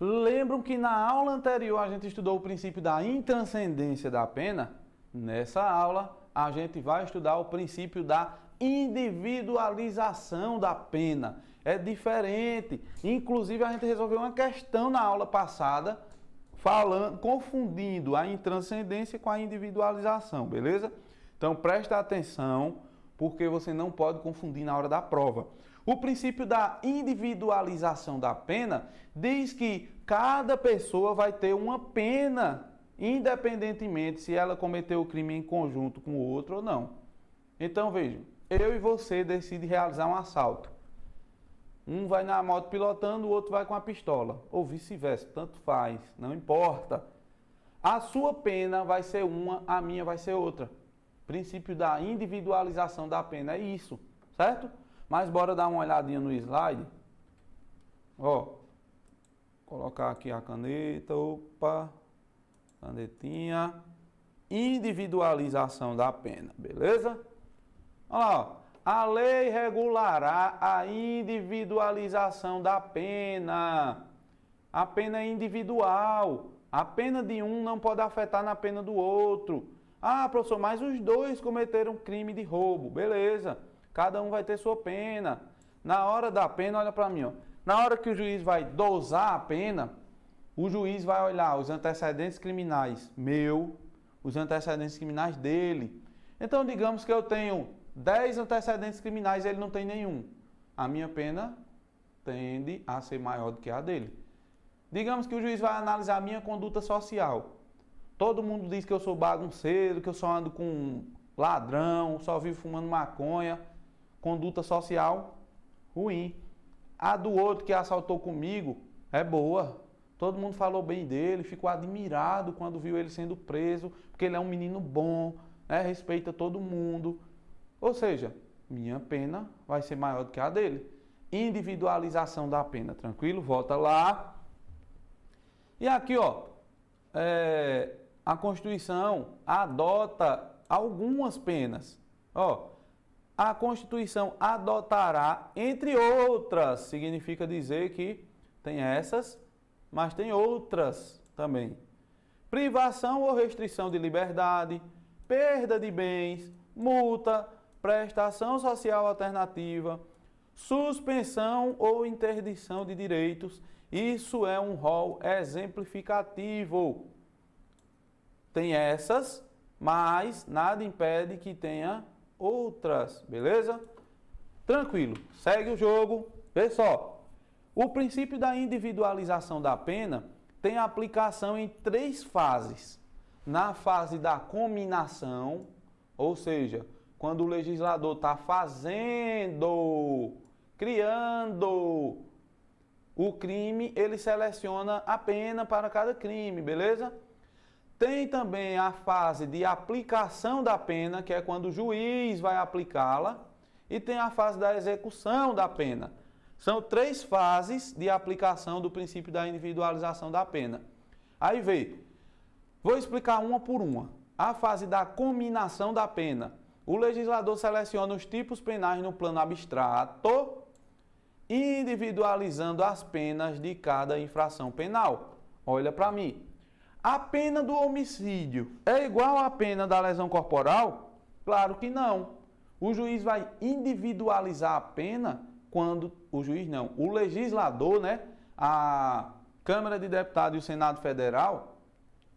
Lembram que na aula anterior a gente estudou o princípio da intranscendência da pena? Nessa aula a gente vai estudar o princípio da individualização da pena. É diferente. Inclusive a gente resolveu uma questão na aula passada falando, confundindo a intranscendência com a individualização, beleza? Então presta atenção, porque você não pode confundir na hora da prova. O princípio da individualização da pena diz que cada pessoa vai ter uma pena, independentemente se ela cometeu o crime em conjunto com o outro ou não. Então vejam, eu e você decide realizar um assalto. Um vai na moto pilotando, o outro vai com a pistola. Ou vice-versa, tanto faz, não importa. A sua pena vai ser uma, a minha vai ser outra. Princípio da individualização da pena é isso, certo? Mas bora dar uma olhadinha no slide. Ó, colocar aqui a caneta, opa, canetinha, individualização da pena, beleza? Olha lá, ó. A lei regulará a individualização da pena. A pena é individual. A pena de um não pode afetar na pena do outro. Ah, professor, mas os dois cometeram crime de roubo. Beleza. Cada um vai ter sua pena. Na hora da pena, olha para mim, ó. Na hora que o juiz vai dosar a pena, o juiz vai olhar os antecedentes criminais meu, os antecedentes criminais dele. Então, digamos que eu tenho 10 antecedentes criminais e ele não tem nenhum. A minha pena tende a ser maior do que a dele. Digamos que o juiz vai analisar a minha conduta social. Todo mundo diz que eu sou bagunceiro, que eu só ando com ladrão, só vivo fumando maconha. Conduta social ruim. A do outro que assaltou comigo é boa. Todo mundo falou bem dele, ficou admirado quando viu ele sendo preso, porque ele é um menino bom, né? respeita todo mundo. Ou seja, minha pena vai ser maior do que a dele. Individualização da pena, tranquilo? Volta lá. E aqui, ó, é, a Constituição adota algumas penas. Ó, a Constituição adotará, entre outras, significa dizer que tem essas, mas tem outras também. Privação ou restrição de liberdade, perda de bens, multa, prestação social alternativa, suspensão ou interdição de direitos. Isso é um rol exemplificativo. Tem essas, mas nada impede que tenha outras, beleza? Tranquilo, segue o jogo. Vê só, o princípio da individualização da pena tem aplicação em três fases. Na fase da cominação, ou seja, quando o legislador está fazendo, criando o crime, ele seleciona a pena para cada crime, beleza? Tem também a fase de aplicação da pena, que é quando o juiz vai aplicá-la, e tem a fase da execução da pena. São três fases de aplicação do princípio da individualização da pena. Aí vê, Vou explicar uma por uma. A fase da combinação da pena. O legislador seleciona os tipos penais no plano abstrato, individualizando as penas de cada infração penal. Olha para mim. A pena do homicídio é igual à pena da lesão corporal? Claro que não. O juiz vai individualizar a pena quando o juiz não, o legislador, né, a Câmara de Deputados e o Senado Federal,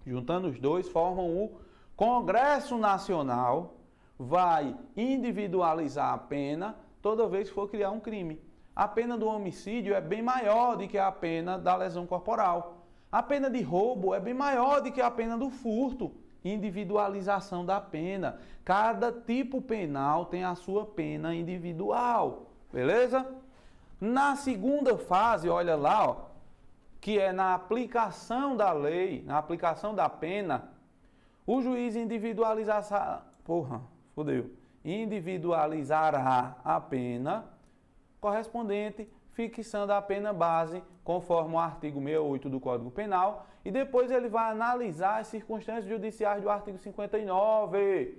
juntando os dois, formam o Congresso Nacional, vai individualizar a pena toda vez que for criar um crime. A pena do homicídio é bem maior do que a pena da lesão corporal. A pena de roubo é bem maior do que a pena do furto. Individualização da pena. Cada tipo penal tem a sua pena individual. Beleza? Na segunda fase, olha lá, ó, que é na aplicação da lei, na aplicação da pena, o juiz individualizará, porra, fodeu, individualizará a pena correspondente fixando a pena base, conforme o artigo 68 do Código Penal, e depois ele vai analisar as circunstâncias judiciais do artigo 59.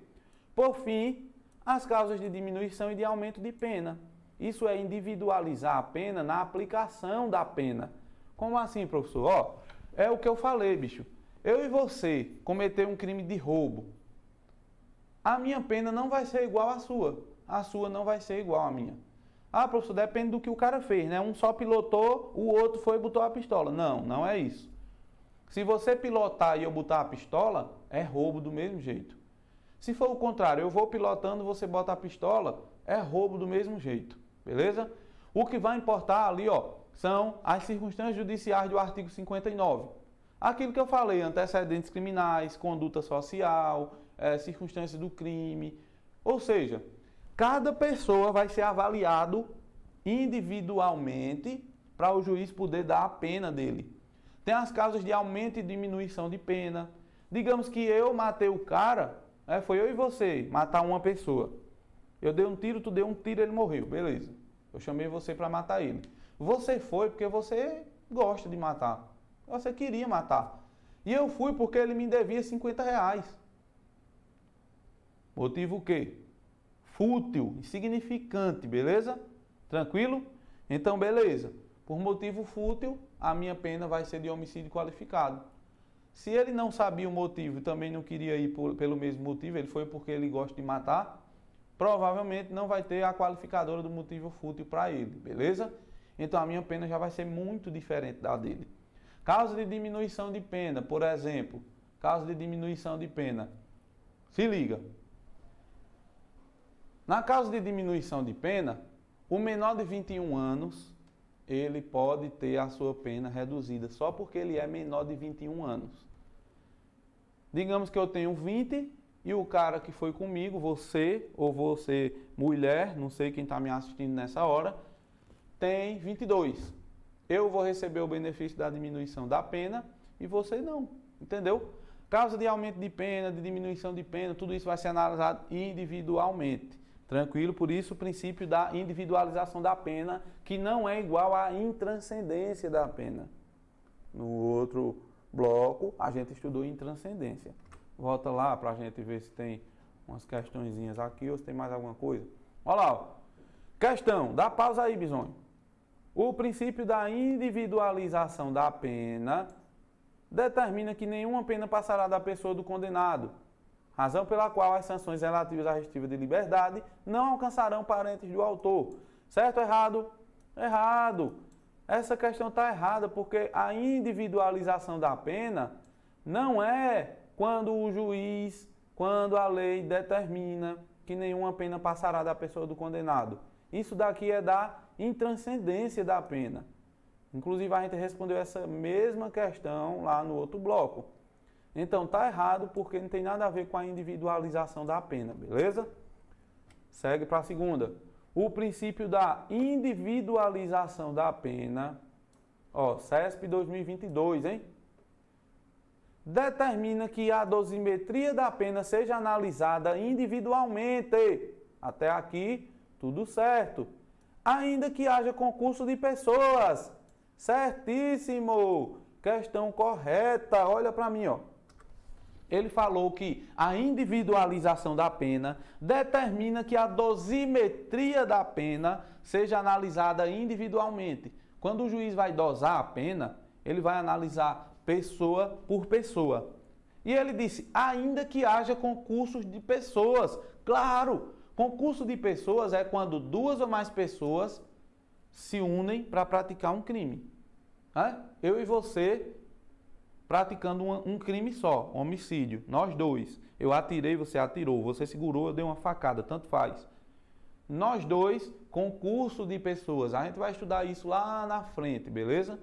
Por fim, as causas de diminuição e de aumento de pena. Isso é individualizar a pena na aplicação da pena. Como assim, professor? Ó, é o que eu falei, bicho. Eu e você cometer um crime de roubo. A minha pena não vai ser igual à sua. A sua não vai ser igual à minha. Ah, professor, depende do que o cara fez, né? Um só pilotou, o outro foi e botou a pistola. Não, não é isso. Se você pilotar e eu botar a pistola, é roubo do mesmo jeito. Se for o contrário, eu vou pilotando, você bota a pistola, é roubo do mesmo jeito, beleza? O que vai importar ali, ó, são as circunstâncias judiciais do artigo 59. Aquilo que eu falei, antecedentes criminais, conduta social, é, circunstâncias do crime. Ou seja, Cada pessoa vai ser avaliado individualmente para o juiz poder dar a pena dele. Tem as causas de aumento e diminuição de pena. Digamos que eu matei o cara, né, foi eu e você matar uma pessoa. Eu dei um tiro, tu deu um tiro, ele morreu, beleza. Eu chamei você para matar ele. Você foi porque você gosta de matar. Você queria matar. E eu fui porque ele me devia 50 reais. Motivo o quê? fútil, insignificante, beleza? Tranquilo? Então, beleza. Por motivo fútil, a minha pena vai ser de homicídio qualificado. Se ele não sabia o motivo e também não queria ir por, pelo mesmo motivo, ele foi porque ele gosta de matar, provavelmente não vai ter a qualificadora do motivo fútil para ele, beleza? Então a minha pena já vai ser muito diferente da dele. Caso de diminuição de pena, por exemplo, caso de diminuição de pena, se liga, na causa de diminuição de pena, o menor de 21 anos, ele pode ter a sua pena reduzida só porque ele é menor de 21 anos. Digamos que eu tenho 20 e o cara que foi comigo, você ou você mulher, não sei quem está me assistindo nessa hora, tem 22. Eu vou receber o benefício da diminuição da pena e você não, entendeu? Causa de aumento de pena, de diminuição de pena, tudo isso vai ser analisado individualmente. Tranquilo? Por isso o princípio da individualização da pena, que não é igual à intranscendência da pena. No outro bloco, a gente estudou intranscendência. Volta lá para a gente ver se tem umas questõezinhas aqui ou se tem mais alguma coisa. Olha lá, ó. questão, dá pausa aí, Bisonho. O princípio da individualização da pena determina que nenhuma pena passará da pessoa do condenado, razão pela qual as sanções relativas à restrição de liberdade não alcançarão parentes do autor. Certo ou errado? Errado. Essa questão está errada porque a individualização da pena não é quando o juiz, quando a lei determina que nenhuma pena passará da pessoa do condenado. Isso daqui é da intranscendência da pena. Inclusive, a gente respondeu essa mesma questão lá no outro bloco. Então tá errado porque não tem nada a ver com a individualização da pena, beleza? Segue para a segunda. O princípio da individualização da pena, ó, CESP 2022, hein? Determina que a dosimetria da pena seja analisada individualmente. Até aqui, tudo certo. Ainda que haja concurso de pessoas. Certíssimo! Questão correta. Olha para mim, ó ele falou que a individualização da pena determina que a dosimetria da pena seja analisada individualmente. Quando o juiz vai dosar a pena, ele vai analisar pessoa por pessoa. E ele disse: ainda que haja concursos de pessoas. Claro, concurso de pessoas é quando duas ou mais pessoas se unem para praticar um crime. Eu e você praticando uma, um crime só, um homicídio. Nós dois. Eu atirei, você atirou. Você segurou, eu dei uma facada, tanto faz. Nós dois, concurso de pessoas. A gente vai estudar isso lá na frente, beleza?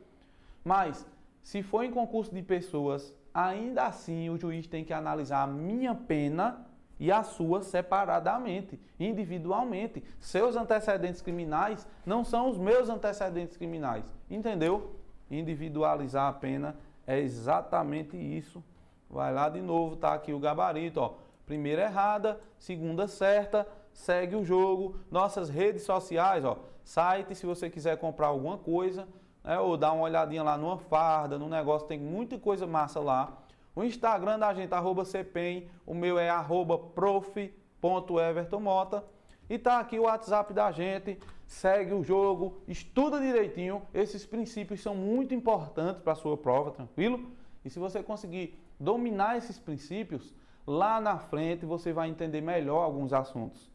Mas, se for em concurso de pessoas, ainda assim o juiz tem que analisar a minha pena e a sua separadamente, individualmente. Seus antecedentes criminais não são os meus antecedentes criminais, entendeu? Individualizar a pena é exatamente isso. Vai lá de novo, tá aqui o gabarito, ó. Primeira errada, segunda certa, segue o jogo. Nossas redes sociais, ó, site se você quiser comprar alguma coisa, né, ou dar uma olhadinha lá numa farda, num negócio, tem muita coisa massa lá. O Instagram da gente, arroba CPEM, o meu é arroba Mota. E tá aqui o WhatsApp da gente. Segue o jogo, estuda direitinho. Esses princípios são muito importantes para a sua prova, tranquilo? E se você conseguir dominar esses princípios, lá na frente você vai entender melhor alguns assuntos.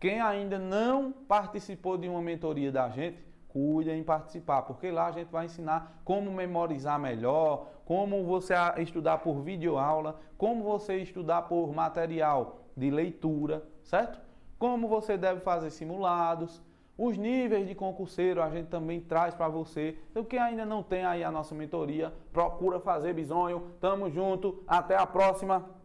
Quem ainda não participou de uma mentoria da gente, cuida em participar, porque lá a gente vai ensinar como memorizar melhor, como você estudar por videoaula, como você estudar por material de leitura, certo? como você deve fazer simulados, os níveis de concurseiro a gente também traz para você. Então, quem ainda não tem aí a nossa mentoria, procura fazer bisonho. Tamo junto, até a próxima.